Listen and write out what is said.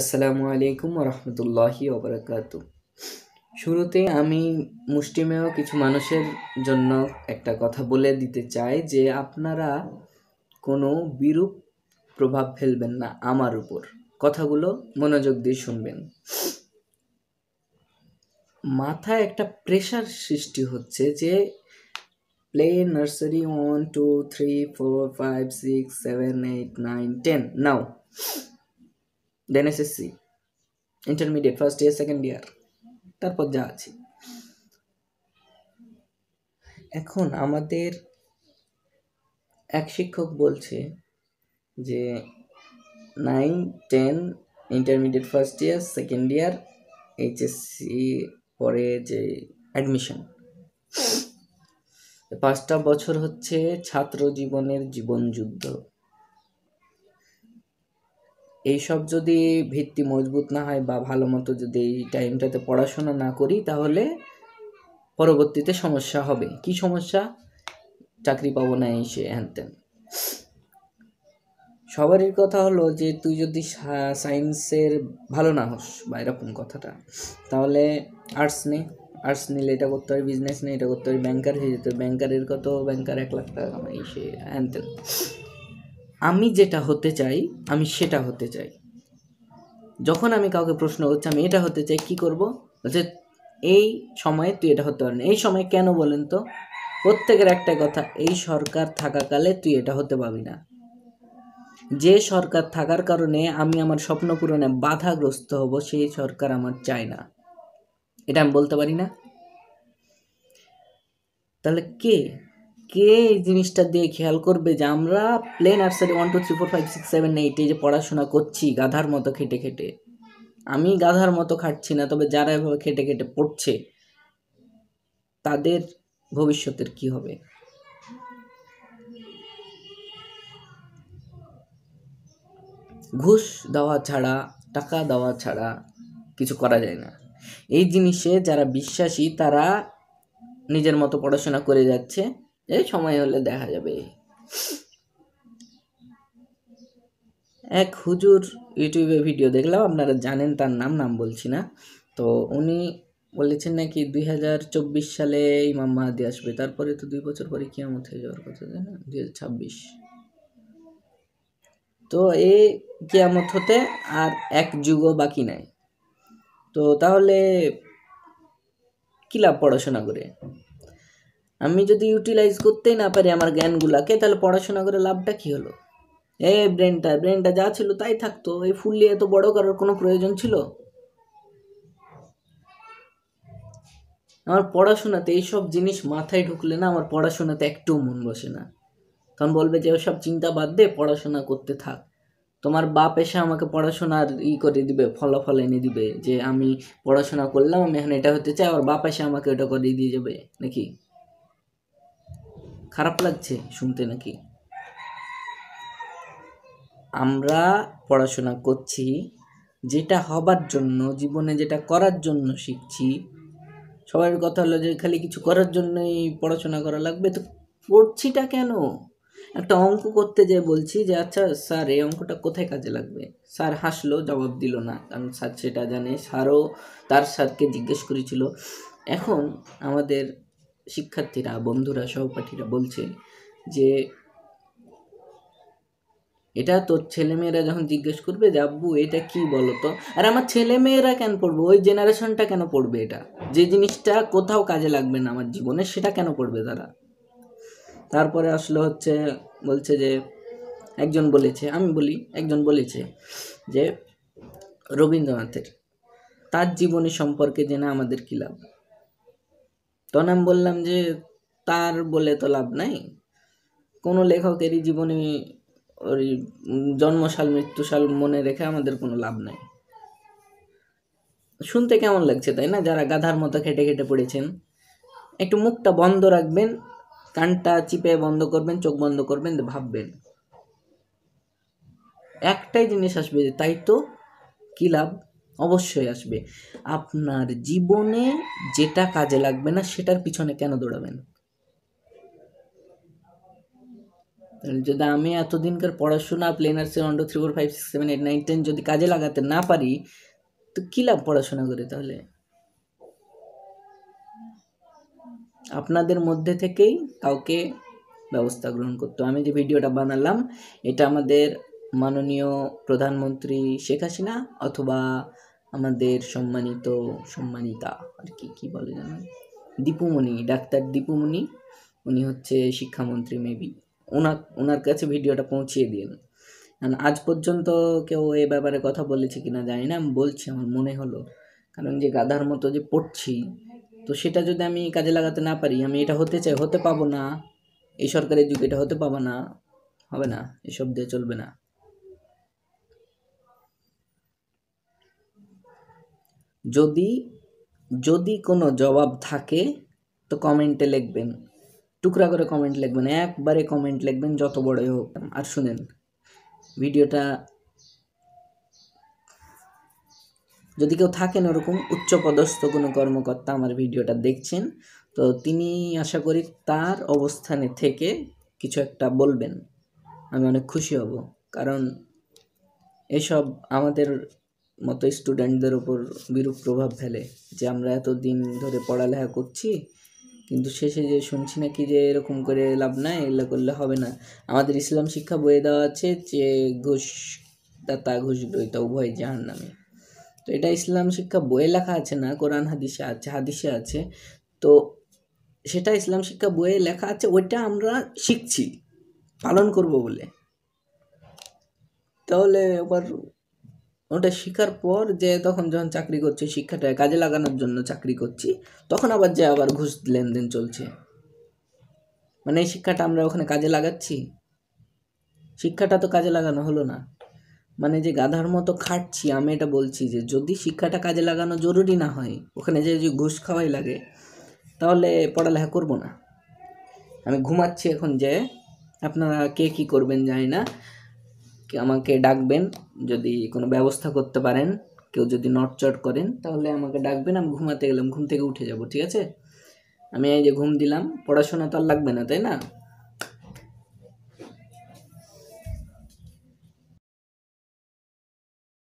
আসসালামু আলাইকুম রহমতুল্লাহি ওবরাকাত শুরুতে আমি মুষ্টিমেয় কিছু মানুষের জন্য একটা কথা বলে দিতে চাই যে আপনারা কোনো বিরূপ প্রভাব ফেলবেন না আমার উপর কথাগুলো মনোযোগ দিয়ে শুনবেন মাথায় একটা প্রেশার সৃষ্টি হচ্ছে যে play nursery one two three four five six seven eight nine ten now then SSC intermediate first year second year তারপর যা আছে এখন আমাদের এক শিক্ষক বলছে যে nine ten intermediate first year second year HSC পরে যে অ্যাডমিশন পাঁচটা বছর হচ্ছে ছাত্র জীবনের জীবনযুদ্ধ এইসব যদি ভিত্তি মজবুত না হয় বা ভালো মতো যদি এই টাইমটাতে পড়াশোনা না করি তাহলে পরবর্তীতে সমস্যা হবে কি সমস্যা চাকরি পাবো না এই সে হ্যান ত্যান সবারই কথা হলো যে তুই যদি সায়েন্সের ভালো না হোস বা এরকম কথাটা তাহলে আর্টস নে আর্টস নিলে এটা করতে পারি বিজনেস নিয়ে এটা করতে পারি ব্যাংকার হয়ে যেতে ব্যাংকারের কত ব্যাংকার এক লাখ টাকা কামাই সে হ্যান ত্যান আমি যেটা হতে চাই আমি সেটা হতে চাই যখন আমি কাউকে প্রশ্ন করছি আমি এটা হতে চাই কি করব বলছে এই সময়ে তুই এটা হতে পারবি এই সময় কেন বলেন তো প্রত্যেকের একটা কথা এই সরকার থাকাকালে তুই এটা হতে পারবি না যে সরকার থাকার কারণে আমি আমার স্বপ্ন পূরণে বাধাগ্রস্ত হব সেই সরকার আমার চাই না এটা আমি বলতে পারি না তাহলে কে কে এই জিনিসটা দিয়ে খেয়াল করবে যে আমরা play nursery one two three four five six seven eight এই যে পড়াশোনা করছি গাধার মতো খেটে খেটে আমি গাধার মতো খাটছি না তবে যারা এভাবে খেটে খেটে পড়ছে তাদের ভবিষ্যতের কি হবে ঘুষ দেওয়া ছাড়া টাকা দেওয়া ছাড়া কিছু করা যায় না এই জিনিসে যারা বিশ্বাসী তারা নিজের মতো পড়াশোনা করে যাচ্ছে এই সময় হলে দেখা যাবে এক হুজুর ইউটিউবে ভিডিও দেখলাম আপনারা জানেন তার নাম নাম বলছি না তো উনি বলেছেন নাকি দুই হাজার চব্বিশ সালে ইমাম মাহাদি আসবে তারপরে তো দুই বছর পরে কিয়ামত হয়ে যাওয়ার কথা দুই হাজার ছাব্বিশ তো এই কিয়ামত হতে আর এক যুগও বাকি নাই তো তাহলে কি লাভ পড়াশোনা করে আমি যদি ইউটিলাইজ করতেই না পারি আমার জ্ঞানগুলাকে তাহলে পড়াশোনা করে লাভটা কী হলো এ ব্রেনটা ব্রেনটা যা ছিল তাই থাকতো এই ফুললি এত বড় করার কোনো প্রয়োজন ছিল আমার পড়াশোনাতে এইসব জিনিস মাথায় ঢুকলে না আমার পড়াশোনাতে একটুও মন বসে না কারণ বলবে যে ওসব চিন্তা বাদ দে পড়াশোনা করতে থাক তোমার বাপ এসে আমাকে পড়াশোনার ই করে দিবে ফলাফল এনে দিবে যে আমি পড়াশোনা করলাম আমি এখন এটা হতে চাই আমার বাপ এসে আমাকে ওটা করে দিয়ে যাবে নাকি খারাপ লাগছে শুনতে নাকি আমরা পড়াশোনা করছি যেটা হবার জন্য জীবনে যেটা করার জন্য শিখছি সবার কথা হলো যে খালি কিছু করার জন্যই পড়াশোনা করা লাগবে তো পড়ছিটা কেন একটা অঙ্ক করতে যে বলছি যে আচ্ছা স্যার এই অঙ্কটা কোথায় কাজে লাগবে স্যার হাসলো জবাব দিল না কারণ স্যার সেটা জানে স্যারও তার স্যারকে জিজ্ঞেস করেছিল এখন আমাদের শিক্ষার্থীরা বন্ধুরা সহপাঠীরা বলছে যে এটা তোর ছেলেমেয়েরা যখন জিজ্ঞেস করবে যে আব্বু এটা কি বলতো আর আমার ছেলেমেয়েরা কেন পড়বে ওই জেনারেশনটা কেন পড়বে এটা যে জিনিসটা কোথাও কাজে লাগবে না আমার জীবনে সেটা কেন পড়বে তারা তারপরে আসলে হচ্ছে বলছে যে একজন বলেছে আমি বলি একজন বলেছে যে রবীন্দ্রনাথের তার জীবনী সম্পর্কে জেনে আমাদের কী লাভ তখন আমি বললাম যে তার বলে তো লাভ নাই কোনো লেখকেরই জীবনী ওই জন্মশাল মৃত্যুসাল মনে রেখে আমাদের কোনো লাভ নাই শুনতে কেমন লাগছে তাই না যারা গাধার মতো খেটে খেটে পড়েছেন একটু মুখটা বন্ধ রাখবেন কানটা চিপে বন্ধ করবেন চোখ বন্ধ করবেন ভাববেন একটাই জিনিস আসবে তাই তো কী লাভ অবশ্যই আসবে আপনার জীবনে যেটা কাজে লাগবে না সেটার পিছনে কেন দৌড়াবেন যদি আমি এতদিনকার পড়াশোনা প্লেনার সে অন্ডো three four five six seven eight nine ten যদি কাজে লাগাতে না পারি তো কী লাভ পড়াশোনা করে তাহলে আপনাদের মধ্যে থেকেই কাউকে ব্যবস্থা গ্রহণ করতো আমি যে ভিডিওটা বানালাম এটা আমাদের মাননীয় প্রধানমন্ত্রী শেখ হাসিনা অথবা আমাদের সম্মানিত সম্মানিতা আর কি কী বলে যেন দীপুমণি ডাক্তার দীপুমণি উনি হচ্ছে শিক্ষামন্ত্রী মেবি ওনার ওনার কাছে ভিডিওটা পৌঁছিয়ে দিন কারণ আজ পর্যন্ত কেউ এ ব্যাপারে কথা বলেছে কি না জানি না আমি বলছি আমার মনে হলো কারণ যে গাধার মতো যে পড়ছি তো সেটা যদি আমি কাজে লাগাতে না পারি আমি এটা হতে চাই হতে পাবো না এই সরকারের যুগে এটা হতে পাবো না হবে না এসব দিয়ে চলবে না যদি যদি কোনো জবাব থাকে তো কমেন্টে লিখবেন টুকরা করে কমেন্ট লিখবেন একবারে কমেন্ট লিখবেন যত বড়ই হোক আর শুনেন ভিডিওটা যদি কেউ থাকেন ওরকম উচ্চপদস্থ কোনো কর্মকর্তা আমার ভিডিওটা দেখছেন তো তিনি আশা করি তার অবস্থানে থেকে কিছু একটা বলবেন আমি অনেক খুশি হব কারণ এসব আমাদের মতো স্টুডেন্টদের ওপর বিরূপ প্রভাব ফেলে যে আমরা এত দিন ধরে পড়ালেখা করছি কিন্তু শেষে যে শুনছি নাকি যে এরকম করে লাভ নাই এগুলো করলে হবে না আমাদের ইসলাম শিক্ষা বয়ে দেওয়া আছে যে ঘুষ দাতা ঘুষ গ্রহিতা উভয় জাহান নামে তো এটা ইসলাম শিক্ষা বইয়ে লেখা আছে না কোরআন হাদিসে আছে হাদিসে আছে তো সেটা ইসলাম শিক্ষা বইয়ে লেখা আছে ওইটা আমরা শিখছি পালন করব বলে তাহলে এবার ওটা শেখার পর যে তখন যখন চাকরি করছে শিক্ষাটা কাজে লাগানোর জন্য চাকরি করছি তখন আবার যে আবার ঘুষ লেনদেন চলছে মানে এই শিক্ষাটা আমরা ওখানে কাজে লাগাচ্ছি শিক্ষাটা তো কাজে লাগানো হলো না মানে যে গাধার মতো খাটছি আমি এটা বলছি যে যদি শিক্ষাটা কাজে লাগানো জরুরি না হয় ওখানে যে যদি ঘুষ খাওয়াই লাগে তাহলে পড়ালেখা করব না আমি ঘুমাচ্ছি এখন যে আপনারা কে কী করবেন জানি না আমাকে ডাকবেন যদি কোনো ব্যবস্থা করতে পারেন কেউ যদি নটচট করেন তাহলে আমাকে ডাকবেন আমি ঘুমাতে গেলাম ঘুম থেকে উঠে যাব ঠিক আছে আমি এই যে ঘুম দিলাম পড়াশোনা তো আর লাগবে না তাই না